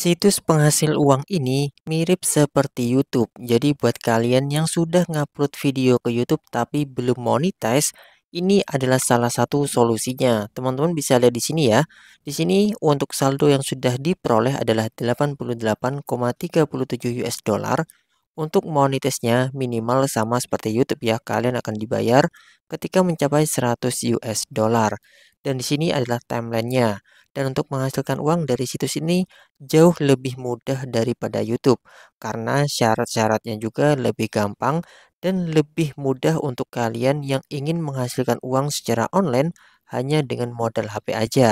Situs penghasil uang ini mirip seperti YouTube. Jadi buat kalian yang sudah ngupload video ke YouTube tapi belum monetize, ini adalah salah satu solusinya. Teman-teman bisa lihat di sini ya. Di sini untuk saldo yang sudah diperoleh adalah 88,37 US dollar. Untuk monetisnya minimal sama seperti YouTube ya. Kalian akan dibayar ketika mencapai 100 US dollar. Dan di sini adalah timelinenya dan untuk menghasilkan uang dari situs ini jauh lebih mudah daripada YouTube karena syarat-syaratnya juga lebih gampang dan lebih mudah untuk kalian yang ingin menghasilkan uang secara online hanya dengan modal HP aja.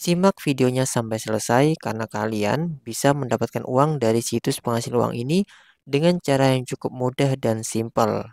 Simak videonya sampai selesai karena kalian bisa mendapatkan uang dari situs penghasil uang ini dengan cara yang cukup mudah dan simple.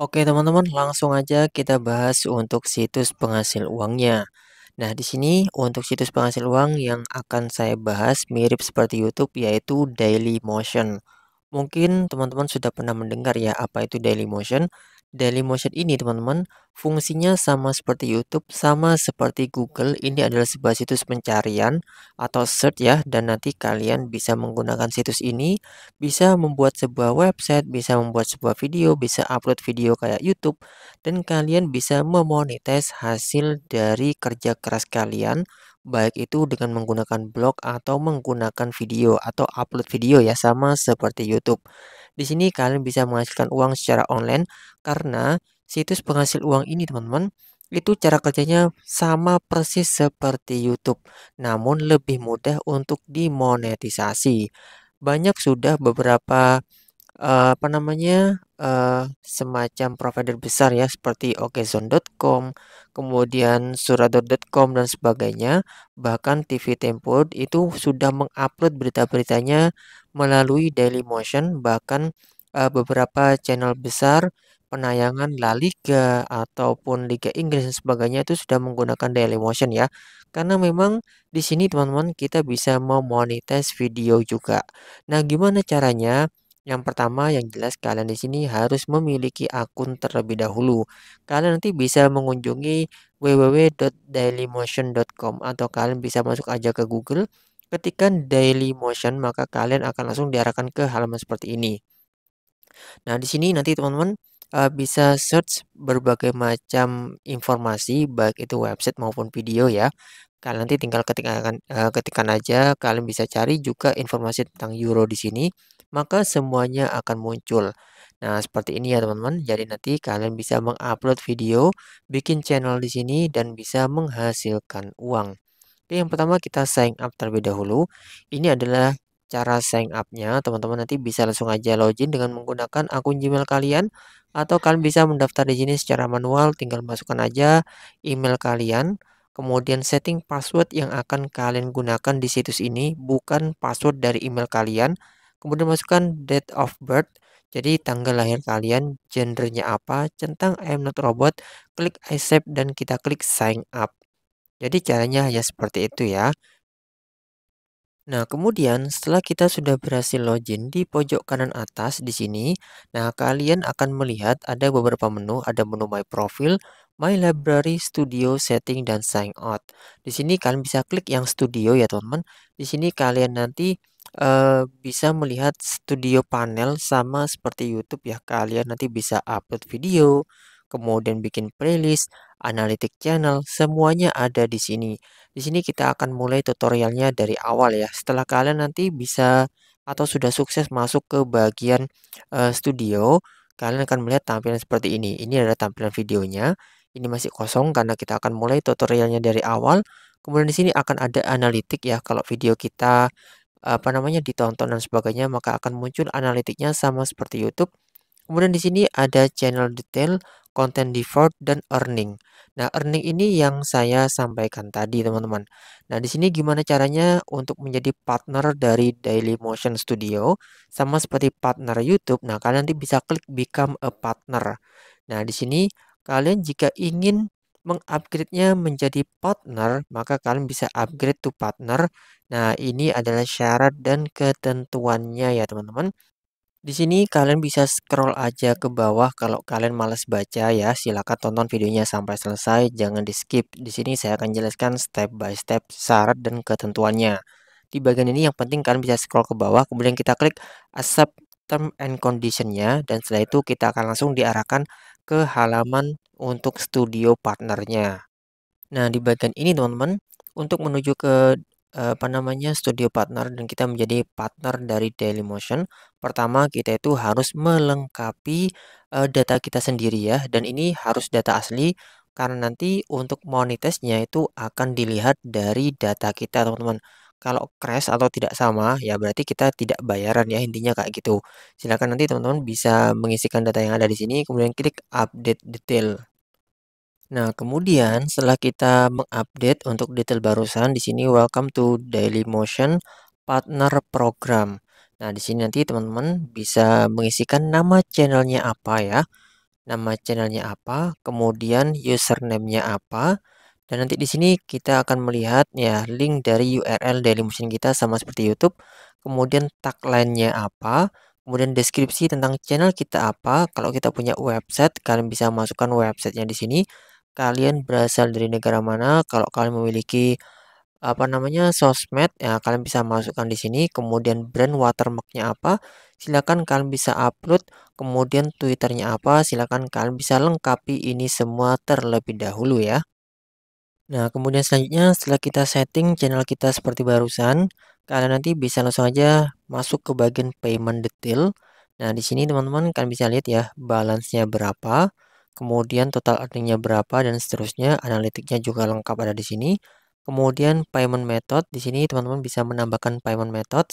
Oke teman-teman, langsung aja kita bahas untuk situs penghasil uangnya. Nah, di sini untuk situs penghasil uang yang akan saya bahas mirip seperti YouTube yaitu Daily Motion. Mungkin teman-teman sudah pernah mendengar ya apa itu Daily Motion. Daily Motion ini teman-teman fungsinya sama seperti YouTube, sama seperti Google. Ini adalah sebuah situs pencarian atau search ya dan nanti kalian bisa menggunakan situs ini bisa membuat sebuah website, bisa membuat sebuah video, bisa upload video kayak YouTube dan kalian bisa memonetize hasil dari kerja keras kalian baik itu dengan menggunakan blog atau menggunakan video atau upload video ya sama seperti YouTube. Di sini kalian bisa menghasilkan uang secara online karena situs penghasil uang ini teman-teman itu cara kerjanya sama persis seperti YouTube namun lebih mudah untuk dimonetisasi. Banyak sudah beberapa Eh, apa namanya uh, semacam provider besar ya seperti okezone.com, kemudian surador.com dan sebagainya, bahkan TV Tempo itu sudah mengupload berita-beritanya melalui daily motion bahkan uh, beberapa channel besar penayangan La Liga ataupun Liga Inggris dan sebagainya itu sudah menggunakan daily motion ya. Karena memang di sini teman-teman kita bisa memonetize video juga. Nah, gimana caranya? Yang pertama yang jelas kalian di sini harus memiliki akun terlebih dahulu. Kalian nanti bisa mengunjungi www.dailymotion.com atau kalian bisa masuk aja ke Google. Ketikan motion maka kalian akan langsung diarahkan ke halaman seperti ini. Nah, di sini nanti teman-teman uh, bisa search berbagai macam informasi baik itu website maupun video ya. Kalian nanti tinggal eh, ketikkan uh, ketikan aja kalian bisa cari juga informasi tentang euro di sini maka semuanya akan muncul. Nah, seperti ini ya teman-teman. Jadi nanti kalian bisa mengupload video, bikin channel di sini dan bisa menghasilkan uang. Oke, yang pertama kita sign up terlebih dahulu. Ini adalah cara sign up-nya. Teman-teman nanti bisa langsung aja login dengan menggunakan akun Gmail kalian atau kalian bisa mendaftar di sini secara manual, tinggal masukkan aja email kalian. Kemudian setting password yang akan kalian gunakan di situs ini bukan password dari email kalian Kemudian masukkan date of birth, jadi tanggal lahir kalian, gendernya apa, centang I am not robot, klik accept dan kita klik sign up. Jadi caranya hanya seperti itu ya. Nah, kemudian setelah kita sudah berhasil login di pojok kanan atas di sini, nah kalian akan melihat ada beberapa menu, ada menu My Profile, My Library, Studio, Setting, dan Sign Out. Di sini kalian bisa klik yang Studio ya teman-teman. Di sini kalian nanti Eh, bisa melihat studio panel sama seperti YouTube ya kalian nanti bisa upload video kemudian bikin playlist analitik channel semuanya ada di sini di sini kita akan mulai tutorialnya dari awal ya setelah kalian nanti bisa atau sudah sukses masuk ke bagian uh, studio kalian akan melihat tampilan seperti ini ini adalah tampilan videonya ini masih kosong karena kita akan mulai tutorialnya dari awal kemudian di sini akan ada analitik ya kalau video kita apa namanya ditonton dan sebagainya maka akan muncul analitiknya sama seperti YouTube. Kemudian di sini ada channel detail, content default dan earning. Nah, earning ini yang saya sampaikan tadi, teman-teman. Nah, di sini gimana caranya untuk menjadi partner dari Daily Motion Studio sama seperti partner YouTube. Nah, kalian nanti bisa klik become a partner. Nah, di sini kalian jika ingin mengupgrade-nya menjadi partner, maka kalian bisa upgrade to partner. Nah, ini adalah syarat dan ketentuannya ya, teman-teman. Di sini kalian bisa scroll aja ke bawah kalau kalian males baca ya. Silakan tonton videonya sampai selesai, jangan di-skip. Di sini saya akan jelaskan step by step syarat dan ketentuannya. Di bagian ini yang penting kalian bisa scroll ke bawah, kemudian kita klik accept term and condition conditionnya dan setelah itu kita akan langsung diarahkan ke halaman untuk studio partnernya. Nah, di bagian ini teman-teman, untuk menuju ke eh, apa namanya studio partner dan kita menjadi partner dari Dailymotion. Pertama, kita itu harus melengkapi uh, data kita sendiri ya dan ini harus data asli karena nanti untuk monetisnya itu akan dilihat dari data kita, teman-teman kalau crash atau tidak sama ya berarti kita tidak bayaran ya intinya kayak gitu silahkan nanti teman-teman bisa mengisikan data yang ada di sini kemudian klik update detail nah kemudian setelah kita mengupdate untuk detail barusan di sini welcome to daily motion partner program nah di sini nanti teman-teman bisa mengisikan nama channelnya apa ya nama channelnya apa kemudian username-nya apa dan nanti di sini kita akan melihat ya link dari URL dari mesin kita sama seperti YouTube. Kemudian tagline-nya apa, kemudian deskripsi tentang channel kita apa. Kalau kita punya website, kalian bisa masukkan websitenya di sini. Kalian berasal dari negara mana? Kalau kalian memiliki apa namanya sosmed ya kalian bisa masukkan di sini kemudian brand watermarknya apa silakan kalian bisa upload kemudian twitternya apa silakan kalian bisa lengkapi ini semua terlebih dahulu ya Nah, kemudian selanjutnya setelah kita setting channel kita seperti barusan, kalian nanti bisa langsung aja masuk ke bagian payment detail. Nah, di sini teman-teman kalian bisa lihat ya, balance-nya berapa, kemudian total earning-nya berapa dan seterusnya, analitiknya juga lengkap ada di sini. Kemudian payment method, di sini teman-teman bisa menambahkan payment method.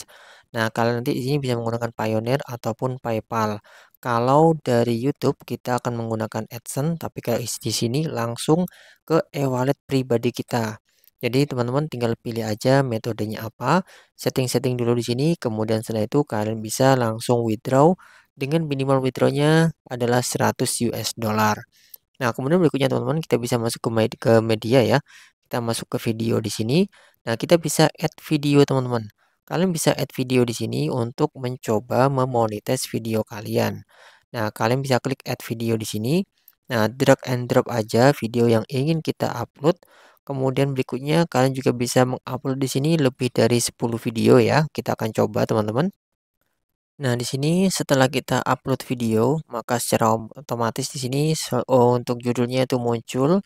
Nah, kalian nanti di sini bisa menggunakan pioneer ataupun PayPal. Kalau dari YouTube kita akan menggunakan AdSense, tapi kayak di sini langsung ke e-wallet pribadi kita. Jadi teman-teman tinggal pilih aja metodenya apa, setting-setting dulu di sini, kemudian setelah itu kalian bisa langsung withdraw dengan minimal withdrawnya adalah 100 US dollar. Nah, kemudian berikutnya teman-teman kita bisa masuk ke media ya. Kita masuk ke video di sini. Nah, kita bisa add video teman-teman. Kalian bisa add video di sini untuk mencoba memonetize video kalian. Nah, kalian bisa klik add video di sini. Nah, drag and drop aja video yang ingin kita upload. Kemudian berikutnya kalian juga bisa mengupload di sini lebih dari 10 video ya. Kita akan coba teman-teman. Nah, di sini setelah kita upload video, maka secara otomatis di sini oh, untuk judulnya itu muncul.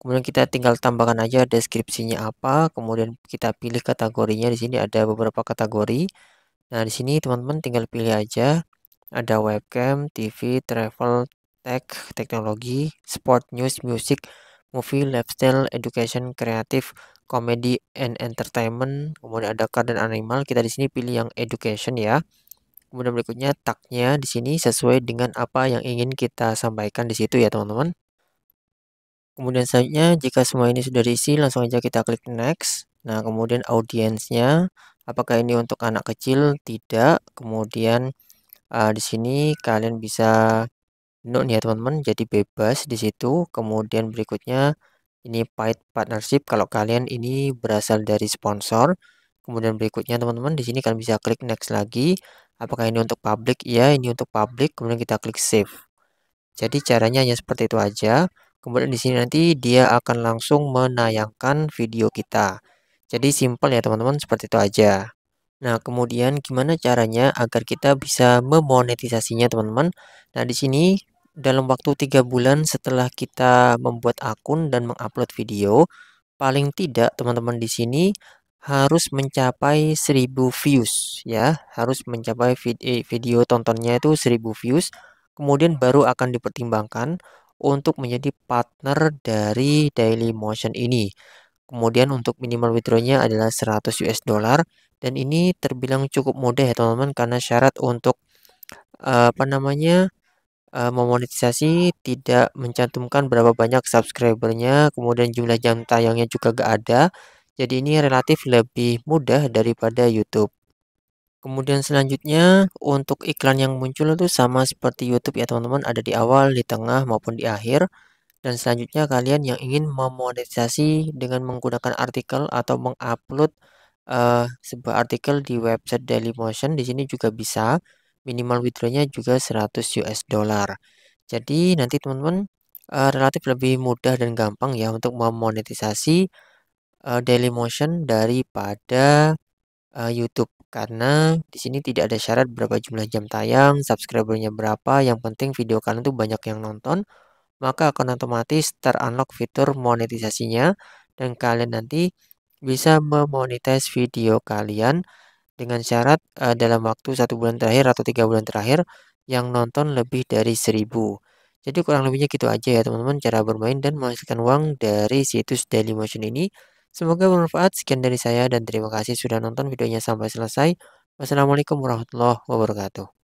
Kemudian kita tinggal tambahkan aja deskripsinya apa, kemudian kita pilih kategorinya. Di sini ada beberapa kategori. Nah, di sini teman-teman tinggal pilih aja. Ada webcam, TV, travel, tech, teknologi, sport, news, music, movie, lifestyle, education, kreatif, comedy and entertainment. Kemudian ada card dan animal. Kita di sini pilih yang education ya. Kemudian berikutnya tagnya di sini sesuai dengan apa yang ingin kita sampaikan di situ ya teman-teman. Kemudian selanjutnya, jika semua ini sudah diisi, langsung aja kita klik next. Nah, kemudian audiensnya, apakah ini untuk anak kecil? Tidak. Kemudian uh, di sini kalian bisa note ya teman-teman, jadi bebas di situ. Kemudian berikutnya ini paid partnership kalau kalian ini berasal dari sponsor. Kemudian berikutnya teman-teman di sini kalian bisa klik next lagi. Apakah ini untuk public? Ya, ini untuk public. Kemudian kita klik save. Jadi caranya hanya seperti itu aja. Kemudian di sini nanti dia akan langsung menayangkan video kita. Jadi simpel ya teman-teman, seperti itu aja. Nah, kemudian gimana caranya agar kita bisa memonetisasinya teman-teman? Nah, di sini dalam waktu tiga bulan setelah kita membuat akun dan mengupload video, paling tidak teman-teman di sini harus mencapai 1000 views ya, harus mencapai eh, video tontonnya itu 1000 views, kemudian baru akan dipertimbangkan untuk menjadi partner dari Daily Motion ini. Kemudian untuk minimal withdrawnya adalah 100 US dollar dan ini terbilang cukup mudah ya teman-teman karena syarat untuk uh, apa namanya uh, memonetisasi tidak mencantumkan berapa banyak subscribernya kemudian jumlah jam tayangnya juga gak ada jadi ini relatif lebih mudah daripada YouTube Kemudian selanjutnya untuk iklan yang muncul itu sama seperti YouTube ya teman-teman, ada di awal, di tengah maupun di akhir. Dan selanjutnya kalian yang ingin memonetisasi dengan menggunakan artikel atau mengupload uh, sebuah artikel di website Dailymotion di sini juga bisa. Minimal withdrawnya juga 100 US dollar. Jadi nanti teman-teman uh, relatif lebih mudah dan gampang ya untuk memonetisasi uh, Dailymotion daripada uh, YouTube karena di sini tidak ada syarat berapa jumlah jam tayang, subscribernya berapa, yang penting video kalian tuh banyak yang nonton, maka akan otomatis terunlock fitur monetisasinya dan kalian nanti bisa memonetize video kalian dengan syarat uh, dalam waktu satu bulan terakhir atau tiga bulan terakhir yang nonton lebih dari seribu. Jadi kurang lebihnya gitu aja ya teman-teman cara bermain dan menghasilkan uang dari situs Dailymotion ini. Semoga bermanfaat. Sekian dari saya dan terima kasih sudah nonton videonya sampai selesai. Wassalamualaikum warahmatullahi wabarakatuh.